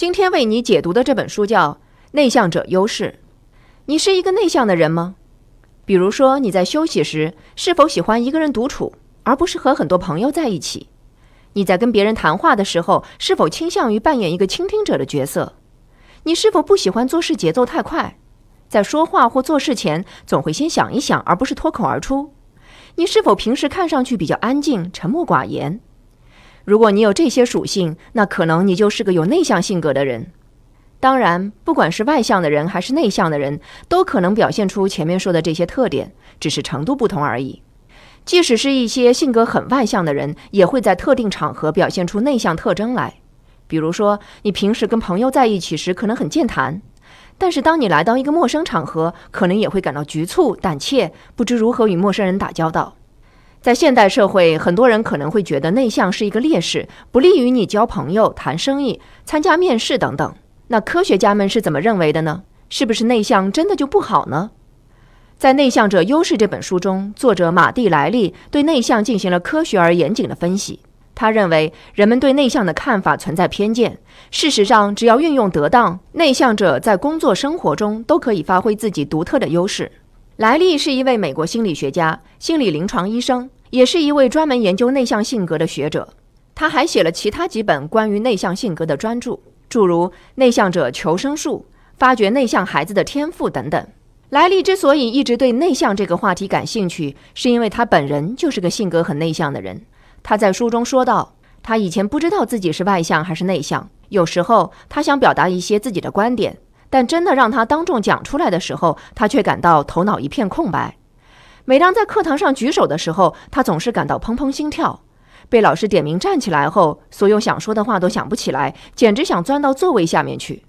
今天为你解读的这本书叫《内向者优势》。你是一个内向的人吗？比如说，你在休息时是否喜欢一个人独处，而不是和很多朋友在一起？你在跟别人谈话的时候，是否倾向于扮演一个倾听者的角色？你是否不喜欢做事节奏太快？在说话或做事前，总会先想一想，而不是脱口而出？你是否平时看上去比较安静、沉默寡言？如果你有这些属性，那可能你就是个有内向性格的人。当然，不管是外向的人还是内向的人，都可能表现出前面说的这些特点，只是程度不同而已。即使是一些性格很外向的人，也会在特定场合表现出内向特征来。比如说，你平时跟朋友在一起时可能很健谈，但是当你来到一个陌生场合，可能也会感到局促、胆怯，不知如何与陌生人打交道。在现代社会，很多人可能会觉得内向是一个劣势，不利于你交朋友、谈生意、参加面试等等。那科学家们是怎么认为的呢？是不是内向真的就不好呢？在《内向者优势》这本书中，作者马蒂·莱利对内向进行了科学而严谨的分析。他认为，人们对内向的看法存在偏见。事实上，只要运用得当，内向者在工作生活中都可以发挥自己独特的优势。莱利是一位美国心理学家、心理临床医生，也是一位专门研究内向性格的学者。他还写了其他几本关于内向性格的专著，诸如《内向者求生术》《发掘内向孩子的天赋》等等。莱利之所以一直对内向这个话题感兴趣，是因为他本人就是个性格很内向的人。他在书中说道：“他以前不知道自己是外向还是内向，有时候他想表达一些自己的观点。”但真的让他当众讲出来的时候，他却感到头脑一片空白。每当在课堂上举手的时候，他总是感到砰砰心跳。被老师点名站起来后，所有想说的话都想不起来，简直想钻到座位下面去。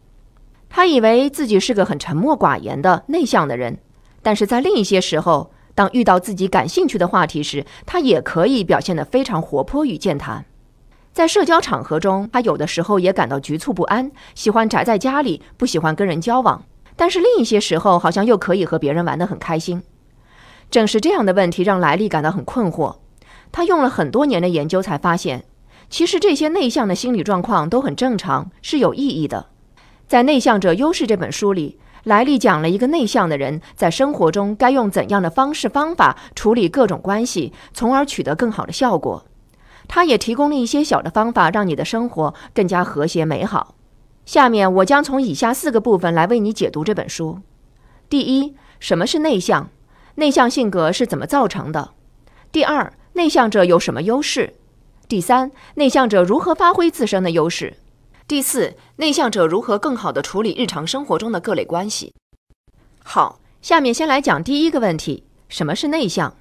他以为自己是个很沉默寡言的内向的人，但是在另一些时候，当遇到自己感兴趣的话题时，他也可以表现得非常活泼与健谈。在社交场合中，他有的时候也感到局促不安，喜欢宅在家里，不喜欢跟人交往。但是另一些时候，好像又可以和别人玩得很开心。正是这样的问题让莱利感到很困惑。他用了很多年的研究才发现，其实这些内向的心理状况都很正常，是有意义的。在《内向者优势》这本书里，莱利讲了一个内向的人在生活中该用怎样的方式方法处理各种关系，从而取得更好的效果。它也提供了一些小的方法，让你的生活更加和谐美好。下面我将从以下四个部分来为你解读这本书：第一，什么是内向？内向性格是怎么造成的？第二，内向者有什么优势？第三，内向者如何发挥自身的优势？第四，内向者如何更好地处理日常生活中的各类关系？好，下面先来讲第一个问题：什么是内向？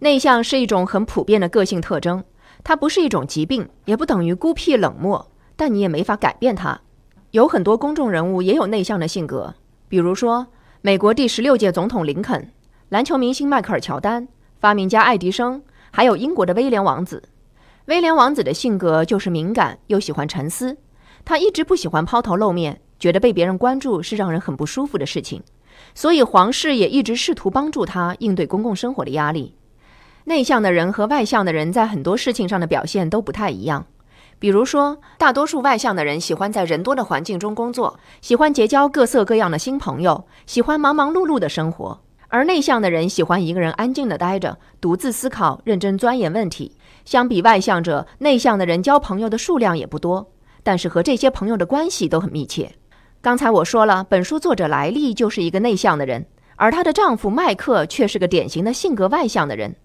内向是一种很普遍的个性特征。它不是一种疾病，也不等于孤僻冷漠，但你也没法改变它。有很多公众人物也有内向的性格，比如说美国第十六届总统林肯、篮球明星迈克尔·乔丹、发明家爱迪生，还有英国的威廉王子。威廉王子的性格就是敏感又喜欢沉思，他一直不喜欢抛头露面，觉得被别人关注是让人很不舒服的事情，所以皇室也一直试图帮助他应对公共生活的压力。内向的人和外向的人在很多事情上的表现都不太一样。比如说，大多数外向的人喜欢在人多的环境中工作，喜欢结交各色各样的新朋友，喜欢忙忙碌碌的生活；而内向的人喜欢一个人安静地待着，独自思考，认真钻研问题。相比外向者，内向的人交朋友的数量也不多，但是和这些朋友的关系都很密切。刚才我说了，本书作者莱利就是一个内向的人，而她的丈夫麦克却是个典型的性格外向的人。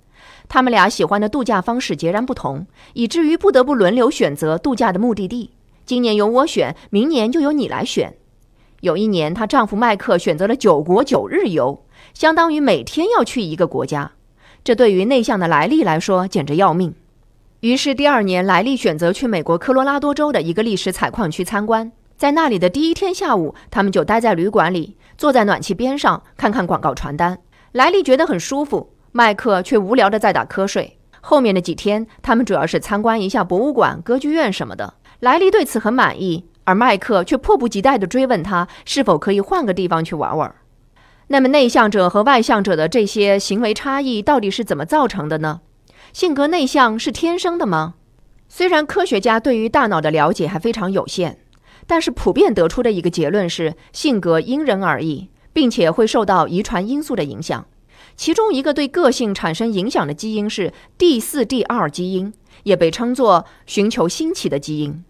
他们俩喜欢的度假方式截然不同，以至于不得不轮流选择度假的目的地。今年由我选，明年就由你来选。有一年，她丈夫迈克选择了九国九日游，相当于每天要去一个国家。这对于内向的莱利来说简直要命。于是第二年，莱利选择去美国科罗拉多州的一个历史采矿区参观。在那里的第一天下午，他们就待在旅馆里，坐在暖气边上看看广告传单。莱利觉得很舒服。麦克却无聊地在打瞌睡。后面的几天，他们主要是参观一下博物馆、歌剧院什么的。莱利对此很满意，而麦克却迫不及待地追问他是否可以换个地方去玩玩。那么，内向者和外向者的这些行为差异到底是怎么造成的呢？性格内向是天生的吗？虽然科学家对于大脑的了解还非常有限，但是普遍得出的一个结论是，性格因人而异，并且会受到遗传因素的影响。其中一个对个性产生影响的基因是 d 四 d 二基因，也被称作“寻求新奇的基因”。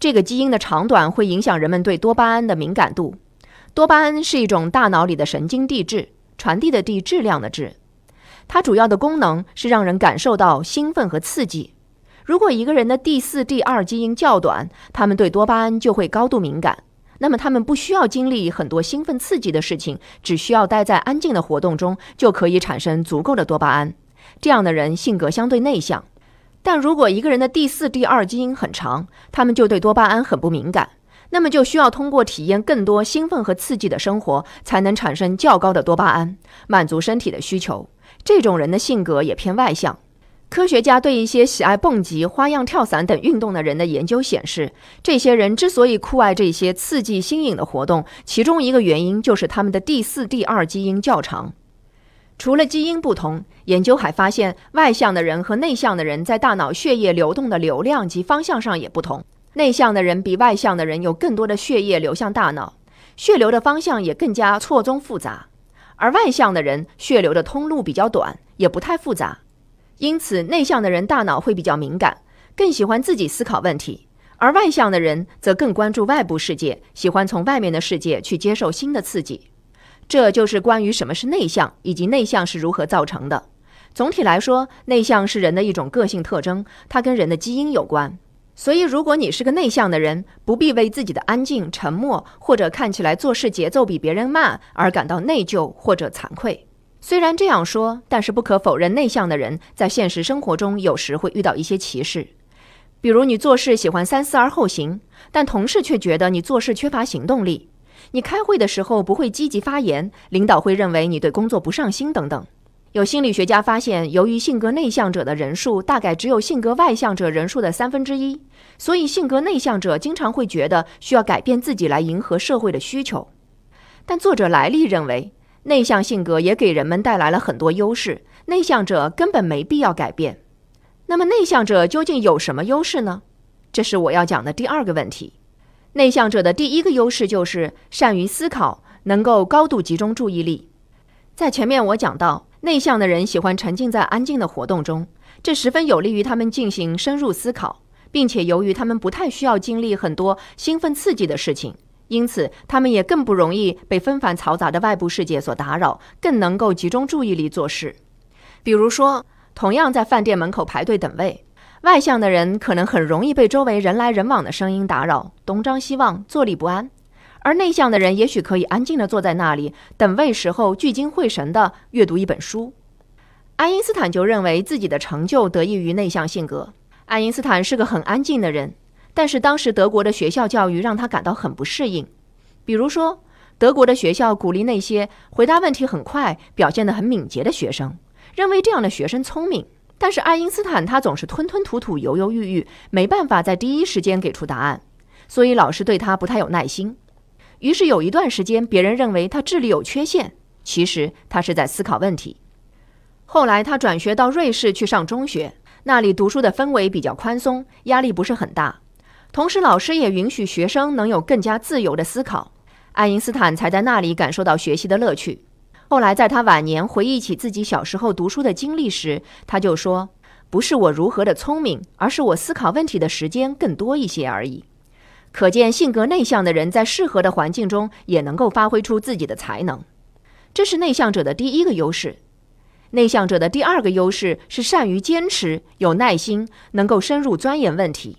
这个基因的长短会影响人们对多巴胺的敏感度。多巴胺是一种大脑里的神经递质，传递的递，质量的质。它主要的功能是让人感受到兴奋和刺激。如果一个人的 d 四 d 二基因较短，他们对多巴胺就会高度敏感。那么他们不需要经历很多兴奋刺激的事情，只需要待在安静的活动中，就可以产生足够的多巴胺。这样的人性格相对内向。但如果一个人的第四、第二基因很长，他们就对多巴胺很不敏感，那么就需要通过体验更多兴奋和刺激的生活，才能产生较高的多巴胺，满足身体的需求。这种人的性格也偏外向。科学家对一些喜爱蹦极、花样跳伞等运动的人的研究显示，这些人之所以酷爱这些刺激新颖的活动，其中一个原因就是他们的第四第二基因较长。除了基因不同，研究还发现，外向的人和内向的人在大脑血液流动的流量及方向上也不同。内向的人比外向的人有更多的血液流向大脑，血流的方向也更加错综复杂；而外向的人，血流的通路比较短，也不太复杂。因此，内向的人大脑会比较敏感，更喜欢自己思考问题；而外向的人则更关注外部世界，喜欢从外面的世界去接受新的刺激。这就是关于什么是内向以及内向是如何造成的。总体来说，内向是人的一种个性特征，它跟人的基因有关。所以，如果你是个内向的人，不必为自己的安静、沉默或者看起来做事节奏比别人慢而感到内疚或者惭愧。虽然这样说，但是不可否认，内向的人在现实生活中有时会遇到一些歧视。比如，你做事喜欢三思而后行，但同事却觉得你做事缺乏行动力；你开会的时候不会积极发言，领导会认为你对工作不上心等等。有心理学家发现，由于性格内向者的人数大概只有性格外向者人数的三分之一，所以性格内向者经常会觉得需要改变自己来迎合社会的需求。但作者莱利认为。内向性格也给人们带来了很多优势，内向者根本没必要改变。那么，内向者究竟有什么优势呢？这是我要讲的第二个问题。内向者的第一个优势就是善于思考，能够高度集中注意力。在前面我讲到，内向的人喜欢沉浸在安静的活动中，这十分有利于他们进行深入思考，并且由于他们不太需要经历很多兴奋刺激的事情。因此，他们也更不容易被纷繁嘈杂的外部世界所打扰，更能够集中注意力做事。比如说，同样在饭店门口排队等位，外向的人可能很容易被周围人来人往的声音打扰，东张西望，坐立不安；而内向的人也许可以安静地坐在那里等位，时候聚精会神地阅读一本书。爱因斯坦就认为自己的成就得益于内向性格。爱因斯坦是个很安静的人。但是当时德国的学校教育让他感到很不适应，比如说，德国的学校鼓励那些回答问题很快、表现得很敏捷的学生，认为这样的学生聪明。但是爱因斯坦他总是吞吞吐吐、犹犹豫豫，没办法在第一时间给出答案，所以老师对他不太有耐心。于是有一段时间，别人认为他智力有缺陷。其实他是在思考问题。后来他转学到瑞士去上中学，那里读书的氛围比较宽松，压力不是很大。同时，老师也允许学生能有更加自由的思考，爱因斯坦才在那里感受到学习的乐趣。后来，在他晚年回忆起自己小时候读书的经历时，他就说：“不是我如何的聪明，而是我思考问题的时间更多一些而已。”可见，性格内向的人在适合的环境中也能够发挥出自己的才能，这是内向者的第一个优势。内向者的第二个优势是善于坚持、有耐心，能够深入钻研问题。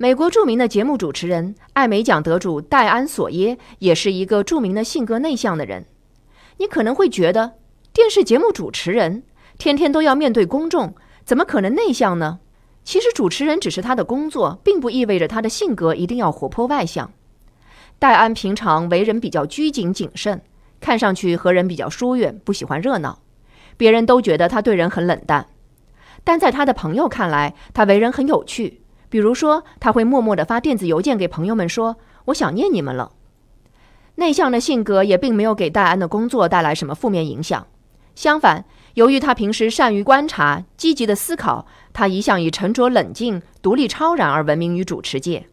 美国著名的节目主持人、艾美奖得主戴安·索耶也是一个著名的性格内向的人。你可能会觉得，电视节目主持人天天都要面对公众，怎么可能内向呢？其实，主持人只是他的工作，并不意味着他的性格一定要活泼外向。戴安平常为人比较拘谨谨慎，看上去和人比较疏远，不喜欢热闹，别人都觉得他对人很冷淡。但在他的朋友看来，他为人很有趣。比如说，他会默默的发电子邮件给朋友们说：“我想念你们了。”内向的性格也并没有给戴安的工作带来什么负面影响。相反，由于他平时善于观察、积极的思考，他一向以沉着冷静、独立超然而闻名于主持界。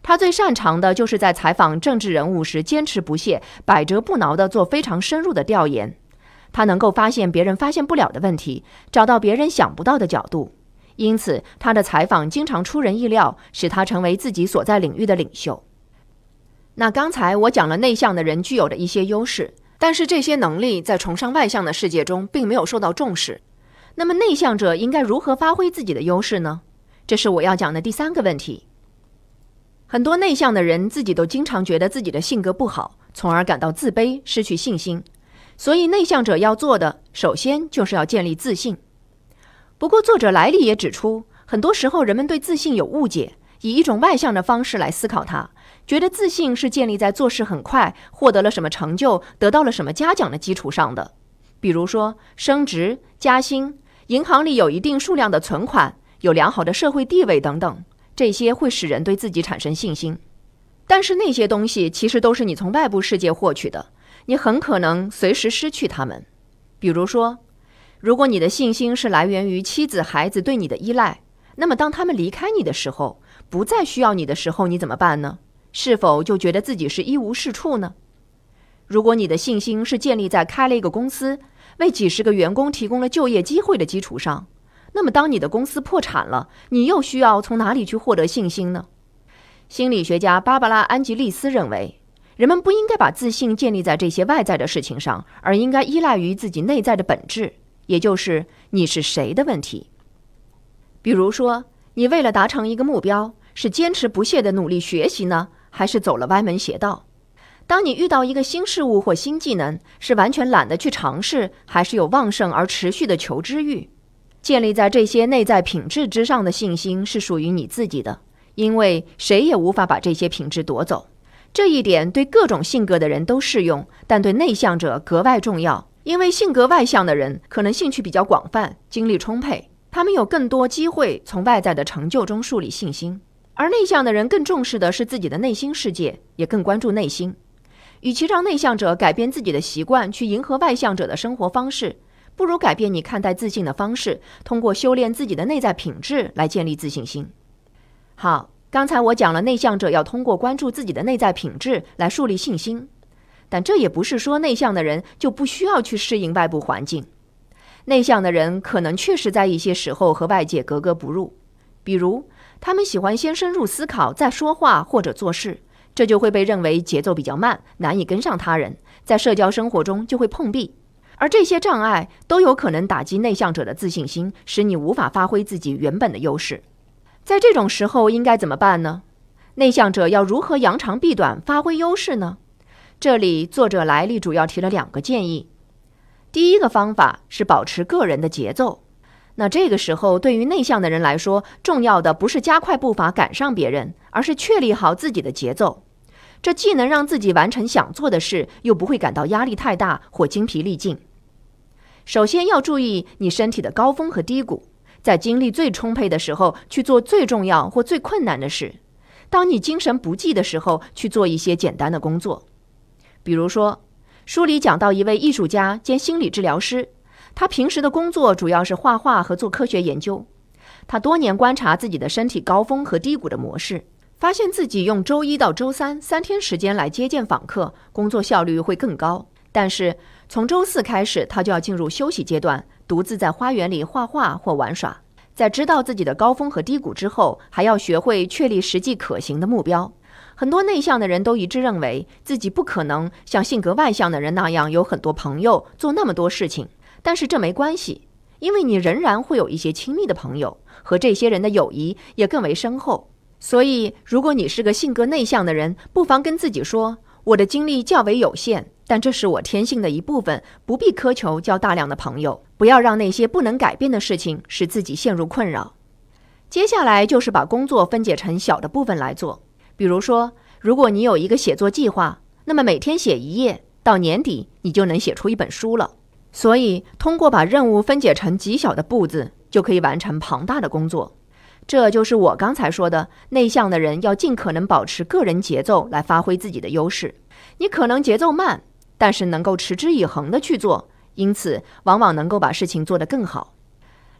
他最擅长的就是在采访政治人物时坚持不懈、百折不挠地做非常深入的调研。他能够发现别人发现不了的问题，找到别人想不到的角度。因此，他的采访经常出人意料，使他成为自己所在领域的领袖。那刚才我讲了内向的人具有的一些优势，但是这些能力在崇尚外向的世界中并没有受到重视。那么，内向者应该如何发挥自己的优势呢？这是我要讲的第三个问题。很多内向的人自己都经常觉得自己的性格不好，从而感到自卑、失去信心。所以，内向者要做的，首先就是要建立自信。不过，作者莱利也指出，很多时候人们对自信有误解，以一种外向的方式来思考它，觉得自信是建立在做事很快、获得了什么成就、得到了什么嘉奖的基础上的。比如说，升职、加薪、银行里有一定数量的存款、有良好的社会地位等等，这些会使人对自己产生信心。但是，那些东西其实都是你从外部世界获取的，你很可能随时失去它们。比如说，如果你的信心是来源于妻子、孩子对你的依赖，那么当他们离开你的时候，不再需要你的时候，你怎么办呢？是否就觉得自己是一无是处呢？如果你的信心是建立在开了一个公司，为几十个员工提供了就业机会的基础上，那么当你的公司破产了，你又需要从哪里去获得信心呢？心理学家芭芭拉·安吉丽斯认为，人们不应该把自信建立在这些外在的事情上，而应该依赖于自己内在的本质。也就是你是谁的问题。比如说，你为了达成一个目标，是坚持不懈的努力学习呢，还是走了歪门邪道？当你遇到一个新事物或新技能，是完全懒得去尝试，还是有旺盛而持续的求知欲？建立在这些内在品质之上的信心是属于你自己的，因为谁也无法把这些品质夺走。这一点对各种性格的人都适用，但对内向者格外重要。因为性格外向的人可能兴趣比较广泛，精力充沛，他们有更多机会从外在的成就中树立信心；而内向的人更重视的是自己的内心世界，也更关注内心。与其让内向者改变自己的习惯去迎合外向者的生活方式，不如改变你看待自信的方式，通过修炼自己的内在品质来建立自信心。好，刚才我讲了内向者要通过关注自己的内在品质来树立信心。但这也不是说内向的人就不需要去适应外部环境。内向的人可能确实在一些时候和外界格格不入，比如他们喜欢先深入思考再说话或者做事，这就会被认为节奏比较慢，难以跟上他人，在社交生活中就会碰壁。而这些障碍都有可能打击内向者的自信心，使你无法发挥自己原本的优势。在这种时候应该怎么办呢？内向者要如何扬长避短，发挥优势呢？这里作者莱利主要提了两个建议。第一个方法是保持个人的节奏。那这个时候，对于内向的人来说，重要的不是加快步伐赶上别人，而是确立好自己的节奏。这既能让自己完成想做的事，又不会感到压力太大或精疲力尽。首先要注意你身体的高峰和低谷，在精力最充沛的时候去做最重要或最困难的事；当你精神不济的时候，去做一些简单的工作。比如说，书里讲到一位艺术家兼心理治疗师，他平时的工作主要是画画和做科学研究。他多年观察自己的身体高峰和低谷的模式，发现自己用周一到周三三天时间来接见访客，工作效率会更高。但是从周四开始，他就要进入休息阶段，独自在花园里画画或玩耍。在知道自己的高峰和低谷之后，还要学会确立实际可行的目标。很多内向的人都一致认为，自己不可能像性格外向的人那样有很多朋友做那么多事情。但是这没关系，因为你仍然会有一些亲密的朋友，和这些人的友谊也更为深厚。所以，如果你是个性格内向的人，不妨跟自己说：“我的精力较为有限，但这是我天性的一部分，不必苛求交大量的朋友。不要让那些不能改变的事情使自己陷入困扰。”接下来就是把工作分解成小的部分来做。比如说，如果你有一个写作计划，那么每天写一页，到年底你就能写出一本书了。所以，通过把任务分解成极小的步子，就可以完成庞大的工作。这就是我刚才说的，内向的人要尽可能保持个人节奏来发挥自己的优势。你可能节奏慢，但是能够持之以恒的去做，因此往往能够把事情做得更好。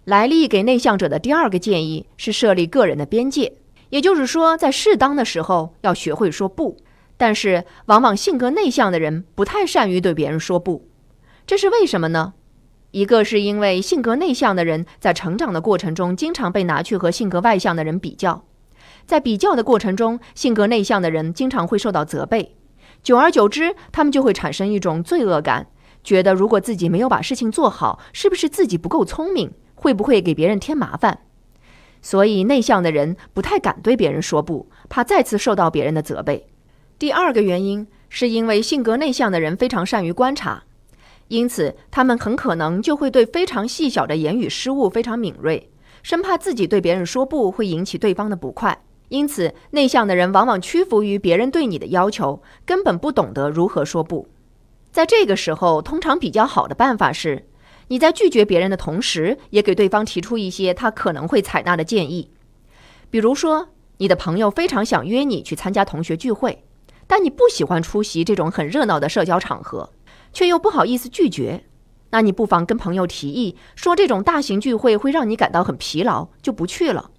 莱利给内向者的第二个建议是设立个人的边界。也就是说，在适当的时候要学会说不。但是，往往性格内向的人不太善于对别人说不，这是为什么呢？一个是因为性格内向的人在成长的过程中，经常被拿去和性格外向的人比较，在比较的过程中，性格内向的人经常会受到责备，久而久之，他们就会产生一种罪恶感，觉得如果自己没有把事情做好，是不是自己不够聪明，会不会给别人添麻烦？所以，内向的人不太敢对别人说不，怕再次受到别人的责备。第二个原因是因为性格内向的人非常善于观察，因此他们很可能就会对非常细小的言语失误非常敏锐，生怕自己对别人说不会引起对方的不快。因此，内向的人往往屈服于别人对你的要求，根本不懂得如何说不。在这个时候，通常比较好的办法是。你在拒绝别人的同时，也给对方提出一些他可能会采纳的建议。比如说，你的朋友非常想约你去参加同学聚会，但你不喜欢出席这种很热闹的社交场合，却又不好意思拒绝。那你不妨跟朋友提议，说这种大型聚会会让你感到很疲劳，就不去了。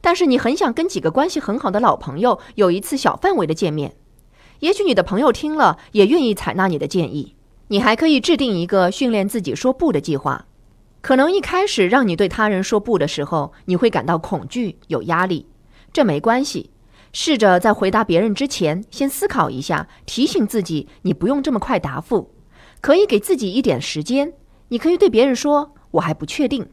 但是你很想跟几个关系很好的老朋友有一次小范围的见面，也许你的朋友听了也愿意采纳你的建议。你还可以制定一个训练自己说不的计划。可能一开始让你对他人说不的时候，你会感到恐惧、有压力，这没关系。试着在回答别人之前，先思考一下，提醒自己你不用这么快答复，可以给自己一点时间。你可以对别人说：“我还不确定。”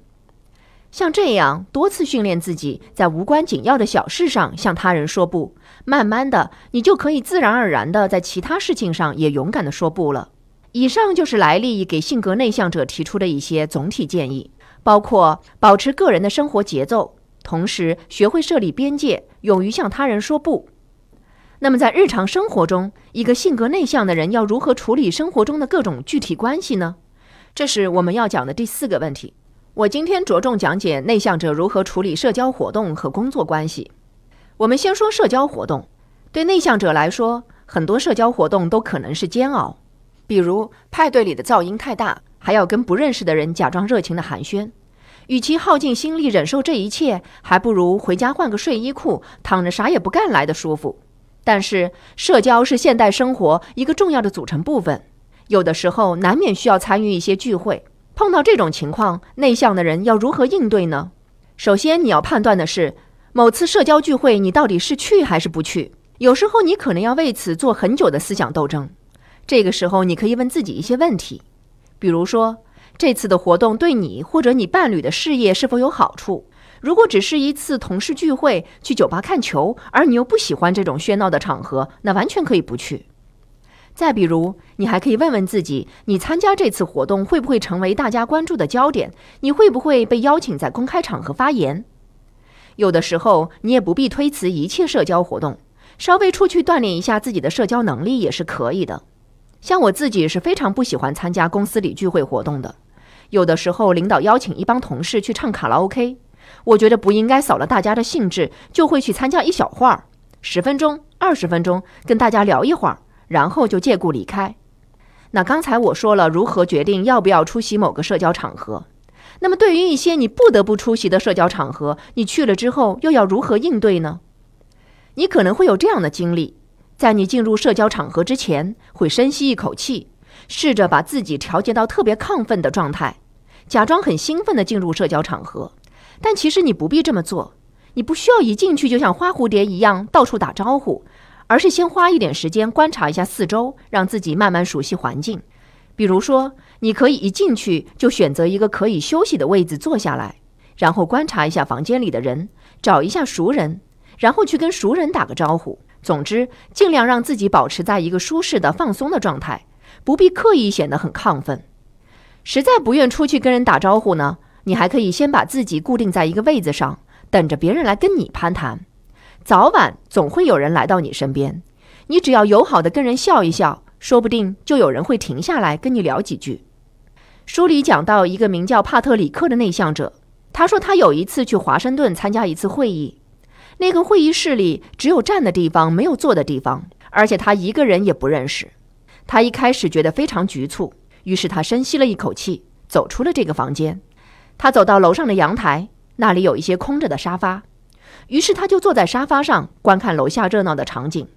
像这样多次训练自己在无关紧要的小事上向他人说不，慢慢的，你就可以自然而然的在其他事情上也勇敢的说不了。以上就是莱利给性格内向者提出的一些总体建议，包括保持个人的生活节奏，同时学会设立边界，勇于向他人说不。那么，在日常生活中，一个性格内向的人要如何处理生活中的各种具体关系呢？这是我们要讲的第四个问题。我今天着重讲解内向者如何处理社交活动和工作关系。我们先说社交活动，对内向者来说，很多社交活动都可能是煎熬。比如派对里的噪音太大，还要跟不认识的人假装热情的寒暄。与其耗尽心力忍受这一切，还不如回家换个睡衣裤，躺着啥也不干来的舒服。但是社交是现代生活一个重要的组成部分，有的时候难免需要参与一些聚会。碰到这种情况，内向的人要如何应对呢？首先，你要判断的是某次社交聚会你到底是去还是不去。有时候你可能要为此做很久的思想斗争。这个时候，你可以问自己一些问题，比如说这次的活动对你或者你伴侣的事业是否有好处？如果只是一次同事聚会、去酒吧看球，而你又不喜欢这种喧闹的场合，那完全可以不去。再比如，你还可以问问自己，你参加这次活动会不会成为大家关注的焦点？你会不会被邀请在公开场合发言？有的时候，你也不必推辞一切社交活动，稍微出去锻炼一下自己的社交能力也是可以的。像我自己是非常不喜欢参加公司里聚会活动的，有的时候领导邀请一帮同事去唱卡拉 OK，我觉得不应该扫了大家的兴致，就会去参加一小会儿，十分钟、二十分钟跟大家聊一会儿，然后就借故离开。那刚才我说了如何决定要不要出席某个社交场合，那么对于一些你不得不出席的社交场合，你去了之后又要如何应对呢？你可能会有这样的经历。在你进入社交场合之前，会深吸一口气，试着把自己调节到特别亢奋的状态，假装很兴奋地进入社交场合。但其实你不必这么做，你不需要一进去就像花蝴蝶一样到处打招呼，而是先花一点时间观察一下四周，让自己慢慢熟悉环境。比如说，你可以一进去就选择一个可以休息的位置坐下来，然后观察一下房间里的人，找一下熟人，然后去跟熟人打个招呼。总之，尽量让自己保持在一个舒适的、放松的状态，不必刻意显得很亢奋。实在不愿出去跟人打招呼呢，你还可以先把自己固定在一个位子上，等着别人来跟你攀谈。早晚总会有人来到你身边，你只要友好的跟人笑一笑，说不定就有人会停下来跟你聊几句。书里讲到一个名叫帕特里克的内向者，他说他有一次去华盛顿参加一次会议。那个会议室里只有站的地方，没有坐的地方，而且他一个人也不认识。他一开始觉得非常局促，于是他深吸了一口气，走出了这个房间。他走到楼上的阳台，那里有一些空着的沙发，于是他就坐在沙发上观看楼下热闹的场景。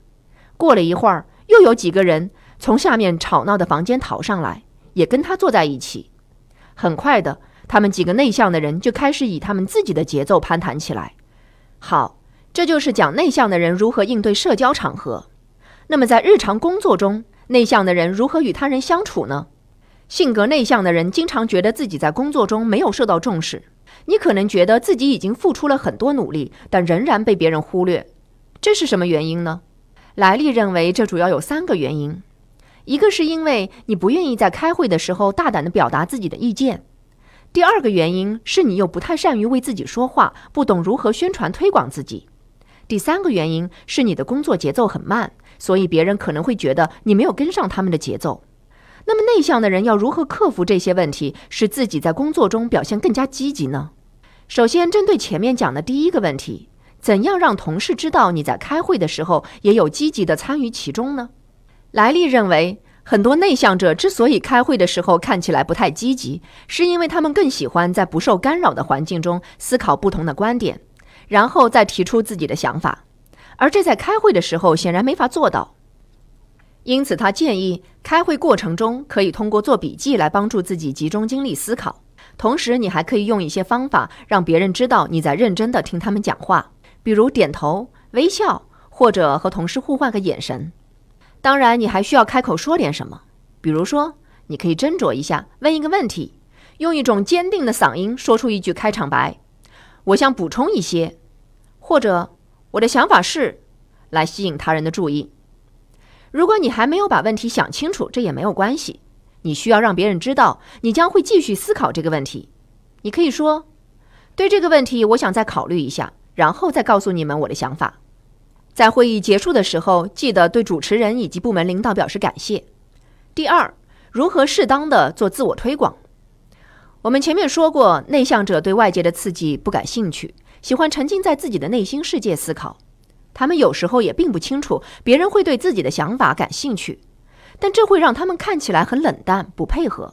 过了一会儿，又有几个人从下面吵闹的房间逃上来，也跟他坐在一起。很快的，他们几个内向的人就开始以他们自己的节奏攀谈起来。好。这就是讲内向的人如何应对社交场合。那么，在日常工作中，内向的人如何与他人相处呢？性格内向的人经常觉得自己在工作中没有受到重视。你可能觉得自己已经付出了很多努力，但仍然被别人忽略。这是什么原因呢？莱利认为，这主要有三个原因：一个是因为你不愿意在开会的时候大胆地表达自己的意见；第二个原因是你又不太善于为自己说话，不懂如何宣传推广自己。第三个原因是你的工作节奏很慢，所以别人可能会觉得你没有跟上他们的节奏。那么内向的人要如何克服这些问题，使自己在工作中表现更加积极呢？首先，针对前面讲的第一个问题，怎样让同事知道你在开会的时候也有积极的参与其中呢？莱利认为，很多内向者之所以开会的时候看起来不太积极，是因为他们更喜欢在不受干扰的环境中思考不同的观点。然后再提出自己的想法，而这在开会的时候显然没法做到。因此，他建议开会过程中可以通过做笔记来帮助自己集中精力思考。同时，你还可以用一些方法让别人知道你在认真地听他们讲话，比如点头、微笑，或者和同事互换个眼神。当然，你还需要开口说点什么，比如说，你可以斟酌一下，问一个问题，用一种坚定的嗓音说出一句开场白。我想补充一些，或者我的想法是来吸引他人的注意。如果你还没有把问题想清楚，这也没有关系。你需要让别人知道你将会继续思考这个问题。你可以说：“对这个问题，我想再考虑一下，然后再告诉你们我的想法。”在会议结束的时候，记得对主持人以及部门领导表示感谢。第二，如何适当的做自我推广。我们前面说过，内向者对外界的刺激不感兴趣，喜欢沉浸在自己的内心世界思考。他们有时候也并不清楚别人会对自己的想法感兴趣，但这会让他们看起来很冷淡、不配合。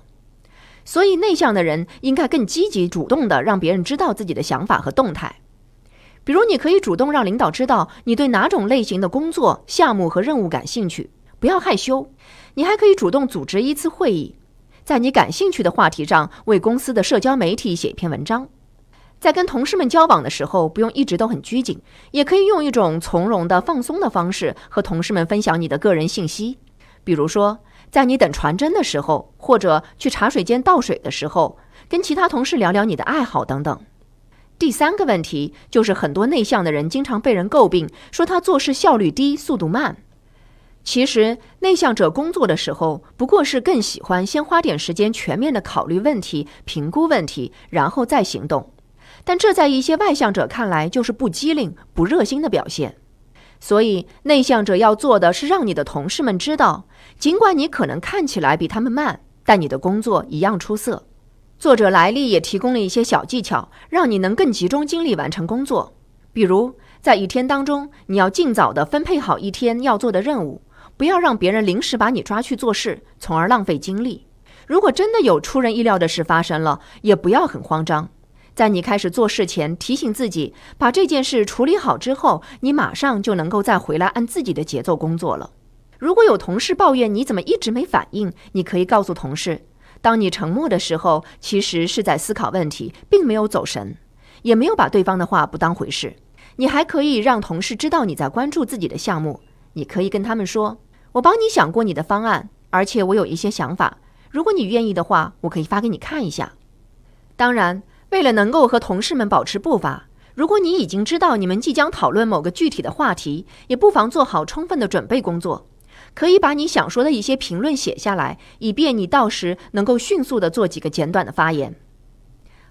所以，内向的人应该更积极主动地让别人知道自己的想法和动态。比如，你可以主动让领导知道你对哪种类型的工作、项目和任务感兴趣，不要害羞。你还可以主动组织一次会议。在你感兴趣的话题上为公司的社交媒体写一篇文章，在跟同事们交往的时候，不用一直都很拘谨，也可以用一种从容的、放松的方式和同事们分享你的个人信息。比如说，在你等传真的时候，或者去茶水间倒水的时候，跟其他同事聊聊你的爱好等等。第三个问题就是，很多内向的人经常被人诟病，说他做事效率低、速度慢。其实，内向者工作的时候，不过是更喜欢先花点时间全面的考虑问题、评估问题，然后再行动。但这在一些外向者看来，就是不机灵、不热心的表现。所以，内向者要做的是让你的同事们知道，尽管你可能看起来比他们慢，但你的工作一样出色。作者莱利也提供了一些小技巧，让你能更集中精力完成工作，比如在一天当中，你要尽早的分配好一天要做的任务。不要让别人临时把你抓去做事，从而浪费精力。如果真的有出人意料的事发生了，也不要很慌张。在你开始做事前，提醒自己，把这件事处理好之后，你马上就能够再回来按自己的节奏工作了。如果有同事抱怨你怎么一直没反应，你可以告诉同事，当你沉默的时候，其实是在思考问题，并没有走神，也没有把对方的话不当回事。你还可以让同事知道你在关注自己的项目，你可以跟他们说。我帮你想过你的方案，而且我有一些想法。如果你愿意的话，我可以发给你看一下。当然，为了能够和同事们保持步伐，如果你已经知道你们即将讨论某个具体的话题，也不妨做好充分的准备工作，可以把你想说的一些评论写下来，以便你到时能够迅速的做几个简短的发言。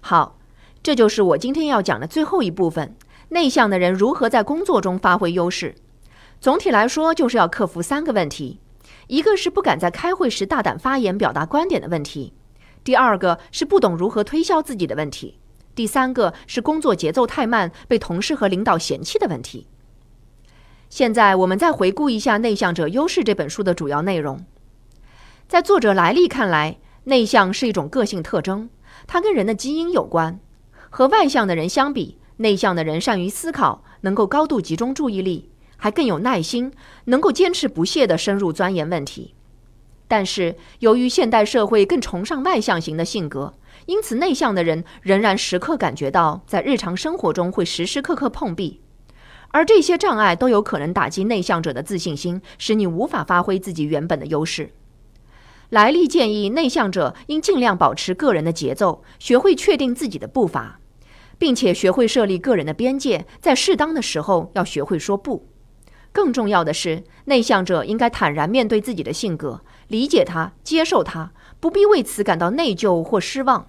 好，这就是我今天要讲的最后一部分：内向的人如何在工作中发挥优势。总体来说，就是要克服三个问题：一个是不敢在开会时大胆发言、表达观点的问题；第二个是不懂如何推销自己的问题；第三个是工作节奏太慢、被同事和领导嫌弃的问题。现在，我们再回顾一下《内向者优势》这本书的主要内容。在作者莱利看来，内向是一种个性特征，它跟人的基因有关。和外向的人相比，内向的人善于思考，能够高度集中注意力。还更有耐心，能够坚持不懈地深入钻研问题。但是，由于现代社会更崇尚外向型的性格，因此内向的人仍然时刻感觉到在日常生活中会时时刻刻碰壁，而这些障碍都有可能打击内向者的自信心，使你无法发挥自己原本的优势。莱利建议内向者应尽量保持个人的节奏，学会确定自己的步伐，并且学会设立个人的边界，在适当的时候要学会说不。更重要的是，内向者应该坦然面对自己的性格，理解他，接受他，不必为此感到内疚或失望。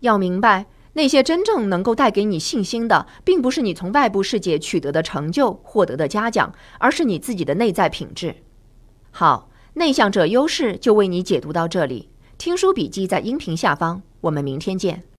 要明白，那些真正能够带给你信心的，并不是你从外部世界取得的成就、获得的嘉奖，而是你自己的内在品质。好，内向者优势就为你解读到这里。听书笔记在音频下方，我们明天见。